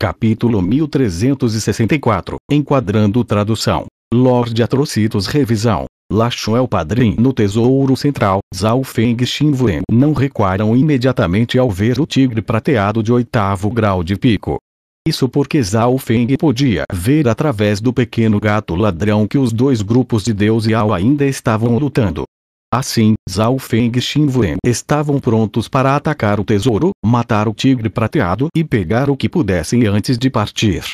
Capítulo 1364 Enquadrando tradução. Lorde Atrocitos Revisão. Lacho é o padrinho no Tesouro Central. Zhao Feng e Xinwen não recuaram imediatamente ao ver o tigre prateado de oitavo grau de pico. Isso porque Zhao Feng podia ver através do pequeno gato ladrão que os dois grupos de Deus e Ao ainda estavam lutando. Assim, Zhao Feng e Xin Wen estavam prontos para atacar o tesouro, matar o tigre prateado e pegar o que pudessem antes de partir.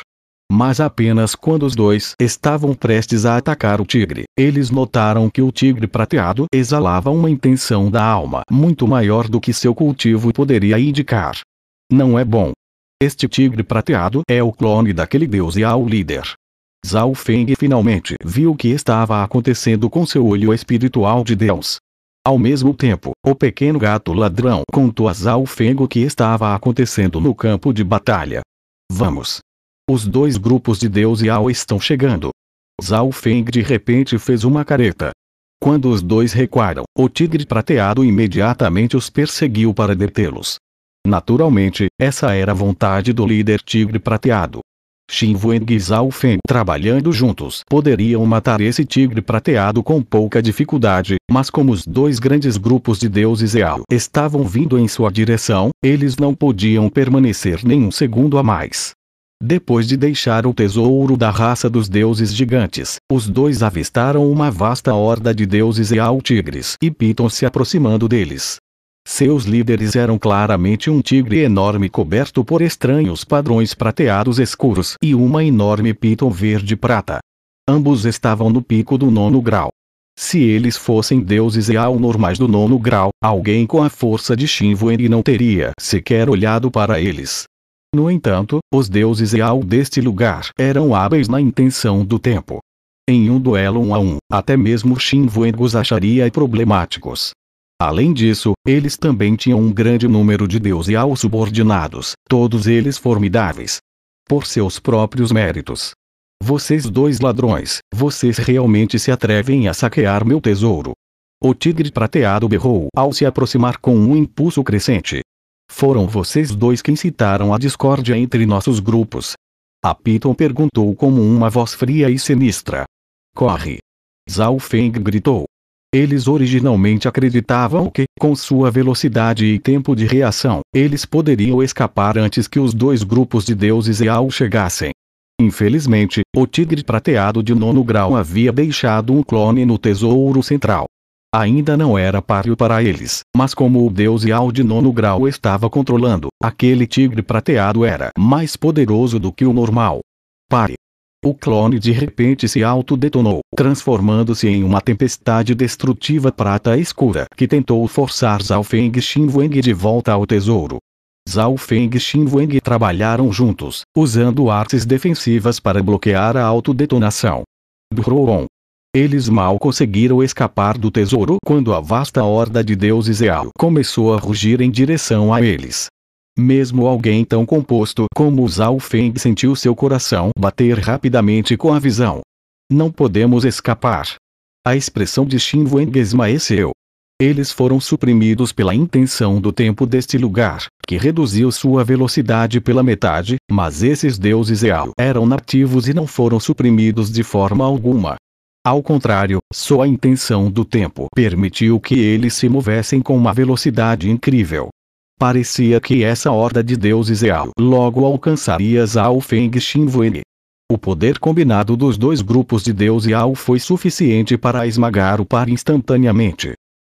Mas apenas quando os dois estavam prestes a atacar o tigre, eles notaram que o tigre prateado exalava uma intenção da alma muito maior do que seu cultivo poderia indicar. Não é bom. Este tigre prateado é o clone daquele deus e ao líder. Zhao Feng finalmente viu o que estava acontecendo com seu olho espiritual de Deus. Ao mesmo tempo, o pequeno gato ladrão contou a Zhao Feng o que estava acontecendo no campo de batalha. Vamos! Os dois grupos de Deus e Ao estão chegando. Zhao Feng de repente fez uma careta. Quando os dois recuaram, o tigre prateado imediatamente os perseguiu para detê-los. Naturalmente, essa era a vontade do líder tigre prateado. Xinwen e Zhao trabalhando juntos poderiam matar esse tigre prateado com pouca dificuldade, mas como os dois grandes grupos de deuses Eal estavam vindo em sua direção, eles não podiam permanecer nem um segundo a mais. Depois de deixar o tesouro da raça dos deuses gigantes, os dois avistaram uma vasta horda de deuses Eal tigres e Piton se aproximando deles. Seus líderes eram claramente um tigre enorme coberto por estranhos padrões prateados escuros e uma enorme piton verde-prata. Ambos estavam no pico do nono grau. Se eles fossem deuses e normais do nono grau, alguém com a força de Shinwen não teria sequer olhado para eles. No entanto, os deuses e deste lugar eram hábeis na intenção do tempo. Em um duelo um a um, até mesmo Shinwen os acharia problemáticos. Além disso, eles também tinham um grande número de deus e aos subordinados, todos eles formidáveis. Por seus próprios méritos. Vocês dois ladrões, vocês realmente se atrevem a saquear meu tesouro. O tigre prateado berrou ao se aproximar com um impulso crescente. Foram vocês dois que incitaram a discórdia entre nossos grupos. A Piton perguntou como uma voz fria e sinistra. Corre! Zhao Feng gritou. Eles originalmente acreditavam que, com sua velocidade e tempo de reação, eles poderiam escapar antes que os dois grupos de deuses e Ao chegassem. Infelizmente, o tigre prateado de nono grau havia deixado um clone no tesouro central. Ainda não era páreo para eles, mas como o deus Yao de nono grau estava controlando, aquele tigre prateado era mais poderoso do que o normal. Pare! O clone de repente se autodetonou, transformando-se em uma tempestade destrutiva prata escura que tentou forçar Zhao Feng Xinwang de volta ao tesouro. Zhao Feng e Xinwang trabalharam juntos, usando artes defensivas para bloquear a autodetonação. Duron. Eles mal conseguiram escapar do tesouro quando a vasta horda de deuses Eal começou a rugir em direção a eles. Mesmo alguém tão composto como o Zhao Feng sentiu seu coração bater rapidamente com a visão. Não podemos escapar. A expressão de Xin Wang esmaeceu. Eles foram suprimidos pela intenção do tempo deste lugar, que reduziu sua velocidade pela metade, mas esses deuses Eal eram nativos e não foram suprimidos de forma alguma. Ao contrário, só a intenção do tempo permitiu que eles se movessem com uma velocidade incrível. Parecia que essa horda de deuses real logo alcançaria Zhao Feng Xinwen. O poder combinado dos dois grupos de Deus e Ao foi suficiente para esmagar o par instantaneamente.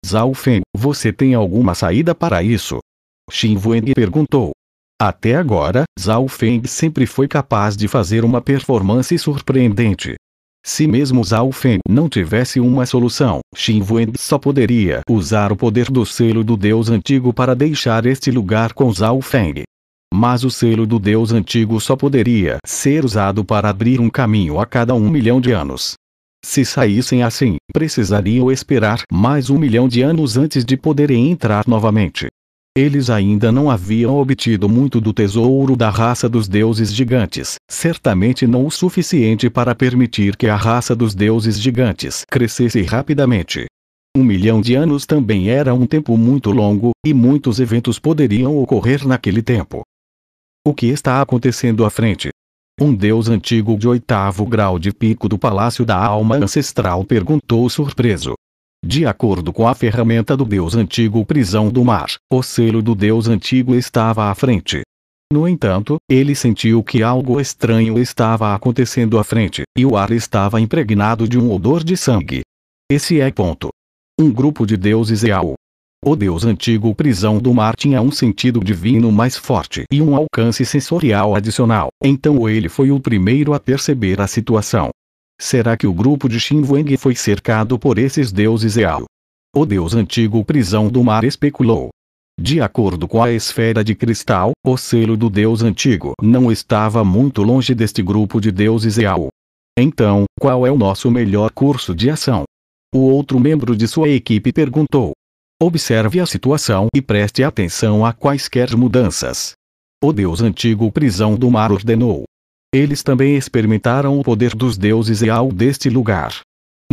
Zhao Feng, você tem alguma saída para isso? Xin Wen perguntou. Até agora, Zhao Feng sempre foi capaz de fazer uma performance surpreendente, se mesmo Zhao não tivesse uma solução, Xin Wen só poderia usar o poder do selo do deus antigo para deixar este lugar com Zhao Feng. Mas o selo do deus antigo só poderia ser usado para abrir um caminho a cada um milhão de anos. Se saíssem assim, precisariam esperar mais um milhão de anos antes de poderem entrar novamente. Eles ainda não haviam obtido muito do tesouro da raça dos deuses gigantes, certamente não o suficiente para permitir que a raça dos deuses gigantes crescesse rapidamente. Um milhão de anos também era um tempo muito longo, e muitos eventos poderiam ocorrer naquele tempo. O que está acontecendo à frente? Um deus antigo de oitavo grau de pico do Palácio da Alma Ancestral perguntou surpreso. De acordo com a ferramenta do deus antigo Prisão do Mar, o selo do deus antigo estava à frente. No entanto, ele sentiu que algo estranho estava acontecendo à frente, e o ar estava impregnado de um odor de sangue. Esse é ponto. Um grupo de deuses ao. O deus antigo Prisão do Mar tinha um sentido divino mais forte e um alcance sensorial adicional, então ele foi o primeiro a perceber a situação. Será que o grupo de Xinguang foi cercado por esses deuses Eao? O deus antigo Prisão do Mar especulou. De acordo com a esfera de cristal, o selo do deus antigo não estava muito longe deste grupo de deuses Eao. Então, qual é o nosso melhor curso de ação? O outro membro de sua equipe perguntou. Observe a situação e preste atenção a quaisquer mudanças. O deus antigo Prisão do Mar ordenou. Eles também experimentaram o poder dos deuses real deste lugar.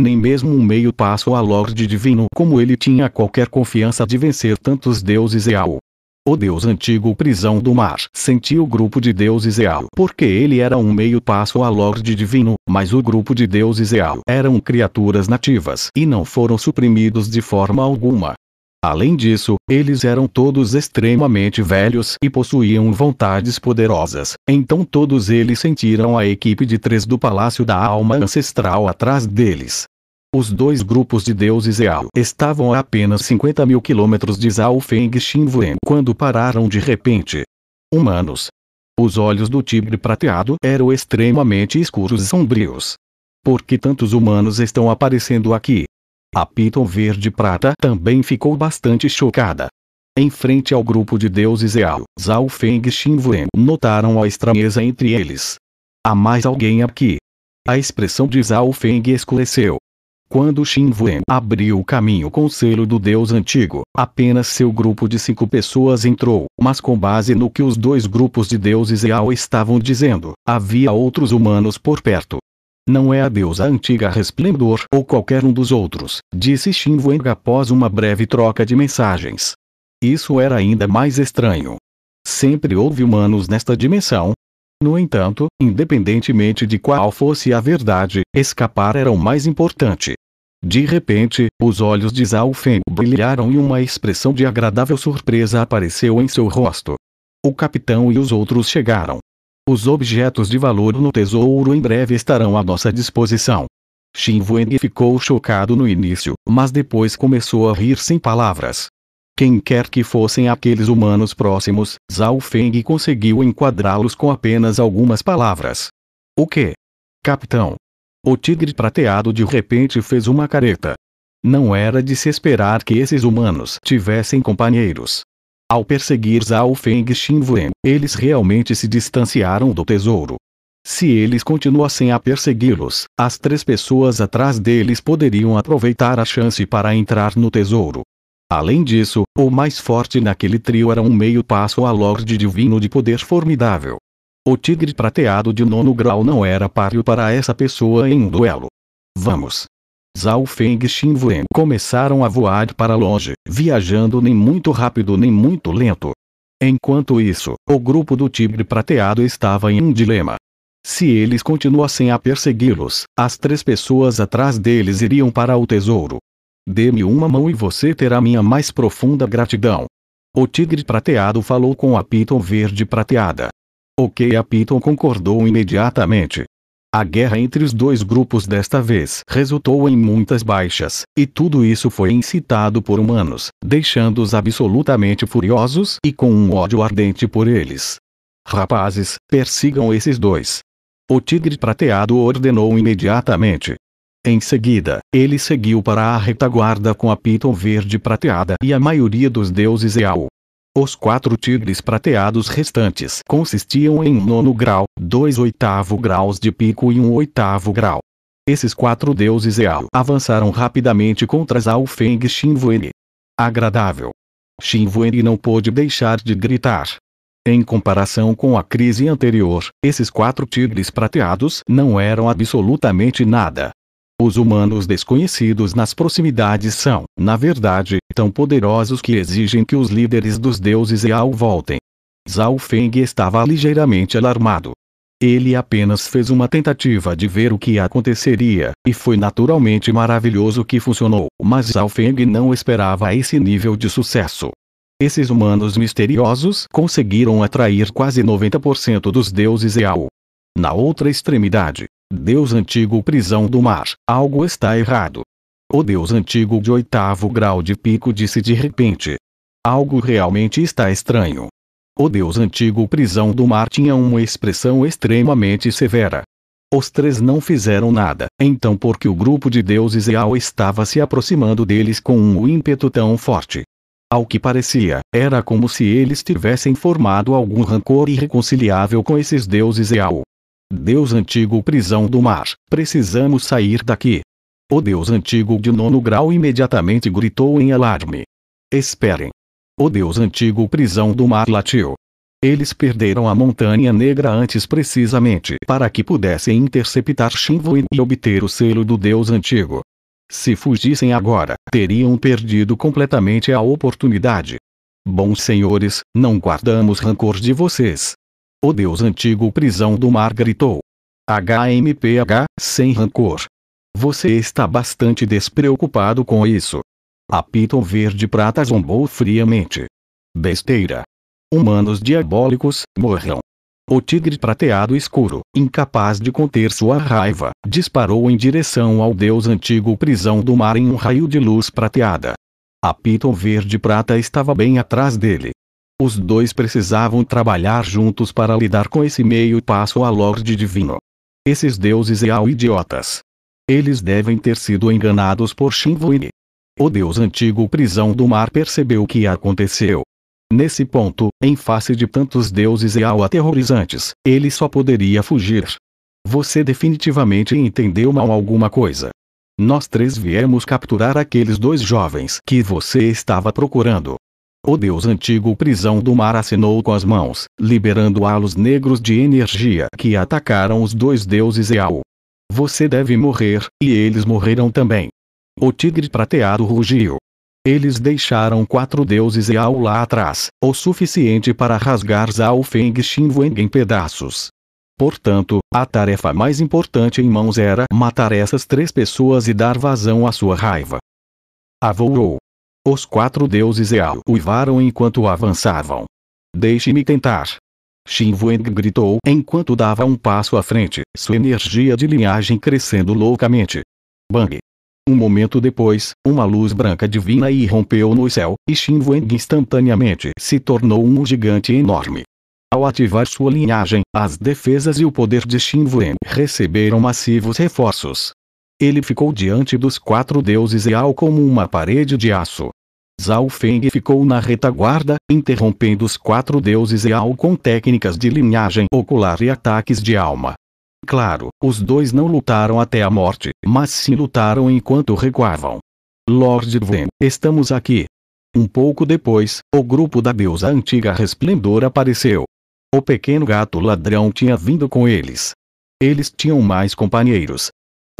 Nem mesmo um meio passo a Lorde Divino como ele tinha qualquer confiança de vencer tantos deuses real. O deus antigo prisão do mar sentiu o grupo de deuses real porque ele era um meio passo a Lorde Divino, mas o grupo de deuses real eram criaturas nativas e não foram suprimidos de forma alguma. Além disso, eles eram todos extremamente velhos e possuíam vontades poderosas, então todos eles sentiram a equipe de três do Palácio da Alma Ancestral atrás deles. Os dois grupos de deuses e Ao estavam a apenas 50 mil quilômetros de Zhao Feng Xinwen quando pararam de repente. Humanos. Os olhos do tigre prateado eram extremamente escuros e sombrios. Por que tantos humanos estão aparecendo aqui? A Piton Verde Prata também ficou bastante chocada. Em frente ao grupo de deuses Eal, Zhao Feng e Xin notaram a estranheza entre eles. Há mais alguém aqui. A expressão de Zhao Feng escureceu. Quando Xin abriu o caminho com o selo do deus antigo, apenas seu grupo de cinco pessoas entrou, mas com base no que os dois grupos de deuses Eal estavam dizendo, havia outros humanos por perto. Não é a deusa antiga Resplendor ou qualquer um dos outros, disse Shin Wang após uma breve troca de mensagens. Isso era ainda mais estranho. Sempre houve humanos nesta dimensão. No entanto, independentemente de qual fosse a verdade, escapar era o mais importante. De repente, os olhos de Zhao brilharam e uma expressão de agradável surpresa apareceu em seu rosto. O capitão e os outros chegaram. Os objetos de valor no tesouro em breve estarão à nossa disposição. Xin Wang ficou chocado no início, mas depois começou a rir sem palavras. Quem quer que fossem aqueles humanos próximos, Zhao Feng conseguiu enquadrá-los com apenas algumas palavras. O que? Capitão. O tigre prateado de repente fez uma careta. Não era de se esperar que esses humanos tivessem companheiros. Ao perseguir Zhao Feng e Xin Wen, eles realmente se distanciaram do tesouro. Se eles continuassem a persegui-los, as três pessoas atrás deles poderiam aproveitar a chance para entrar no tesouro. Além disso, o mais forte naquele trio era um meio passo a Lorde Divino de poder formidável. O tigre prateado de nono grau não era páreo para essa pessoa em um duelo. Vamos. Zhao Feng e Xin Wen começaram a voar para longe, viajando nem muito rápido nem muito lento. Enquanto isso, o grupo do tigre prateado estava em um dilema. Se eles continuassem a persegui-los, as três pessoas atrás deles iriam para o tesouro. Dê-me uma mão e você terá minha mais profunda gratidão. O tigre prateado falou com a Piton verde prateada. Ok a Piton concordou imediatamente, a guerra entre os dois grupos desta vez resultou em muitas baixas, e tudo isso foi incitado por humanos, deixando-os absolutamente furiosos e com um ódio ardente por eles. Rapazes, persigam esses dois. O tigre prateado ordenou imediatamente. Em seguida, ele seguiu para a retaguarda com a piton verde prateada e a maioria dos deuses Eau, os quatro tigres prateados restantes consistiam em um nono grau, dois oitavo graus de pico e um oitavo grau. Esses quatro deuses ao avançaram rapidamente contra Zhao Feng e Agradável. Xinvuene não pôde deixar de gritar. Em comparação com a crise anterior, esses quatro tigres prateados não eram absolutamente nada. Os humanos desconhecidos nas proximidades são, na verdade, tão poderosos que exigem que os líderes dos deuses Eal voltem. Zhao Feng estava ligeiramente alarmado. Ele apenas fez uma tentativa de ver o que aconteceria, e foi naturalmente maravilhoso que funcionou, mas Zhao Feng não esperava esse nível de sucesso. Esses humanos misteriosos conseguiram atrair quase 90% dos deuses Eal. Na outra extremidade, Deus antigo prisão do mar, algo está errado. O Deus antigo de oitavo grau de pico disse de repente: Algo realmente está estranho. O Deus antigo prisão do mar tinha uma expressão extremamente severa. Os três não fizeram nada, então porque o grupo de deuses Eal estava se aproximando deles com um ímpeto tão forte. Ao que parecia, era como se eles tivessem formado algum rancor irreconciliável com esses deuses Eal. Deus antigo prisão do mar, precisamos sair daqui. O Deus antigo de nono grau imediatamente gritou em alarme. Esperem. O Deus antigo prisão do mar latiu. Eles perderam a Montanha Negra antes precisamente para que pudessem interceptar Shinvoi e obter o selo do Deus Antigo. Se fugissem agora, teriam perdido completamente a oportunidade. Bons senhores, não guardamos rancor de vocês, o deus antigo prisão do mar gritou. HMPH, sem rancor. Você está bastante despreocupado com isso. A Piton Verde Prata zombou friamente. Besteira. Humanos diabólicos, morram. O tigre prateado escuro, incapaz de conter sua raiva, disparou em direção ao deus antigo prisão do mar em um raio de luz prateada. A Piton Verde Prata estava bem atrás dele, os dois precisavam trabalhar juntos para lidar com esse meio passo a Lorde Divino. Esses deuses ao idiotas. Eles devem ter sido enganados por Shinvoine. O deus antigo Prisão do Mar percebeu o que aconteceu. Nesse ponto, em face de tantos deuses eal aterrorizantes, ele só poderia fugir. Você definitivamente entendeu mal alguma coisa. Nós três viemos capturar aqueles dois jovens que você estava procurando. O deus antigo prisão do mar acenou com as mãos, liberando halos negros de energia que atacaram os dois deuses Eau. Você deve morrer, e eles morreram também. O tigre prateado rugiu. Eles deixaram quatro deuses Eau lá atrás, o suficiente para rasgar Zhao Feng Xinweng em pedaços. Portanto, a tarefa mais importante em mãos era matar essas três pessoas e dar vazão à sua raiva. Avoou. Os quatro deuses Eau uivaram enquanto avançavam. Deixe-me tentar. Xin Wang gritou enquanto dava um passo à frente, sua energia de linhagem crescendo loucamente. Bang! Um momento depois, uma luz branca divina irrompeu no céu, e Xin Wang instantaneamente se tornou um gigante enorme. Ao ativar sua linhagem, as defesas e o poder de Xin Wen receberam massivos reforços. Ele ficou diante dos quatro deuses e ao como uma parede de aço. Zhao Feng ficou na retaguarda, interrompendo os quatro deuses e ao com técnicas de linhagem ocular e ataques de alma. Claro, os dois não lutaram até a morte, mas sim lutaram enquanto recuavam. Lord Wen, estamos aqui. Um pouco depois, o grupo da deusa antiga Resplendor apareceu. O pequeno gato ladrão tinha vindo com eles. Eles tinham mais companheiros,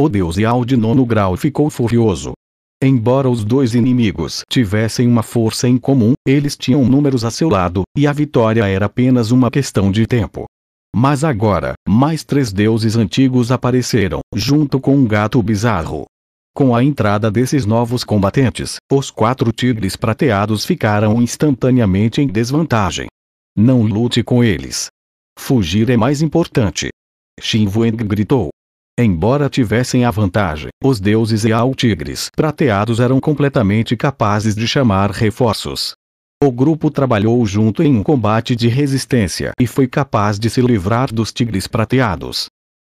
o deus Yao de nono grau ficou furioso. Embora os dois inimigos tivessem uma força em comum, eles tinham números a seu lado, e a vitória era apenas uma questão de tempo. Mas agora, mais três deuses antigos apareceram, junto com um gato bizarro. Com a entrada desses novos combatentes, os quatro tigres prateados ficaram instantaneamente em desvantagem. Não lute com eles. Fugir é mais importante. Xin gritou. Embora tivessem a vantagem, os deuses e tigres prateados eram completamente capazes de chamar reforços. O grupo trabalhou junto em um combate de resistência e foi capaz de se livrar dos tigres prateados.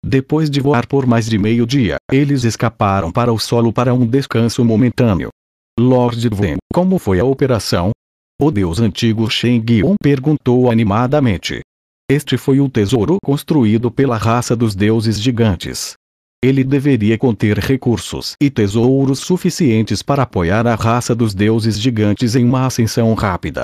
Depois de voar por mais de meio-dia, eles escaparam para o solo para um descanso momentâneo. Lord Dwen, como foi a operação? O deus antigo Shen Gyun perguntou animadamente. Este foi o tesouro construído pela raça dos deuses gigantes. Ele deveria conter recursos e tesouros suficientes para apoiar a raça dos deuses gigantes em uma ascensão rápida.